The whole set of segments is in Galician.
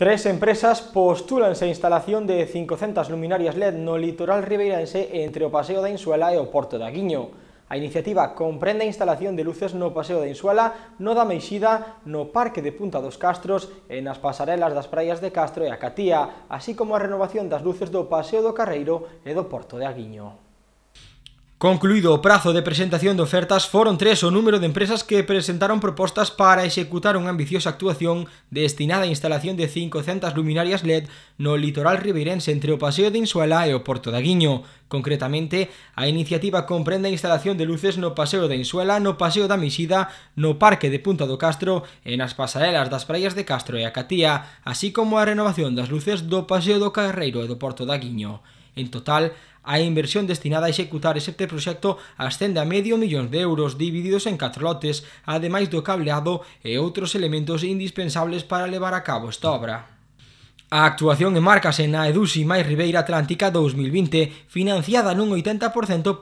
Tres empresas postúlanse a instalación de 500 luminarias LED no litoral ribeirense entre o Paseo da Insuela e o Porto da Guiño. A iniciativa comprende a instalación de luces no Paseo da Insuela, no da Meixida, no Parque de Punta dos Castros e nas pasarelas das praias de Castro e Acatía, así como a renovación das luces do Paseo do Carreiro e do Porto de Aguiño. Concluído o prazo de presentación de ofertas, foron tres o número de empresas que presentaron propostas para executar unha ambiciosa actuación destinada á instalación de 500 luminarias LED no litoral ribeirense entre o Paseo de Insuela e o Porto da Guiño. Concretamente, a iniciativa comprende a instalación de luces no Paseo da Insuela, no Paseo da Mixida, no Parque de Punta do Castro e nas pasarelas das praias de Castro e Acatía, así como a renovación das luces do Paseo do Carreiro e do Porto da Guiño. En total, A inversión destinada a executar este proxecto ascende a medio millón de euros divididos en catro lotes, ademais do cableado e outros elementos indispensables para levar a cabo esta obra. A actuación enmarcase na Edusi máis Ribeira Atlántica 2020, financiada nun 80%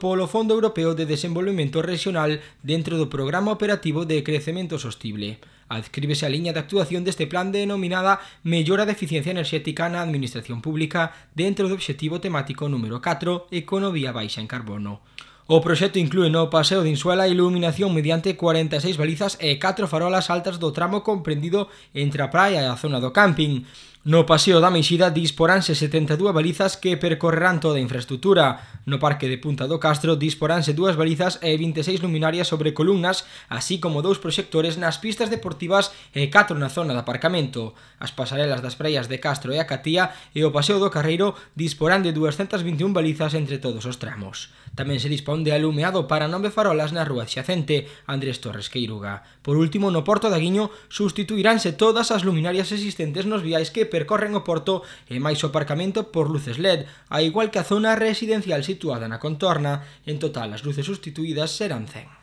polo Fondo Europeo de Desenvolvemento Regional dentro do Programa Operativo de Crecemento Sostible. Adscríbese a liña de actuación deste plan denominada Mellora de Eficiencia Enerxética na Administración Pública dentro do obxectivo temático número 4, Economía Baixa en Carbono. O proxecto inclúe no paseo de Insuela iluminación mediante 46 balizas e 4 farolas altas do tramo comprendido entre a praia e a zona do camping. No Paseo da Meixida disporanse 72 balizas que percorrerán toda a infraestructura. No Parque de Punta do Castro disporanse dúas balizas e 26 luminarias sobre columnas, así como dous proxectores nas pistas deportivas e catro na zona de aparcamento. As pasarelas das praias de Castro e a Catía e o Paseo do Carreiro disporán de 221 balizas entre todos os tramos. Tamén se dispón de alumeado para nove farolas na rúa xacente Andrés Torres Queiruga. Por último, no Porto da Guiño sustituiránse todas as luminarias existentes nos viais que percorren o porto e máis o aparcamento por luces LED, a igual que a zona residencial situada na contorna. En total, as luces sustituídas serán 100.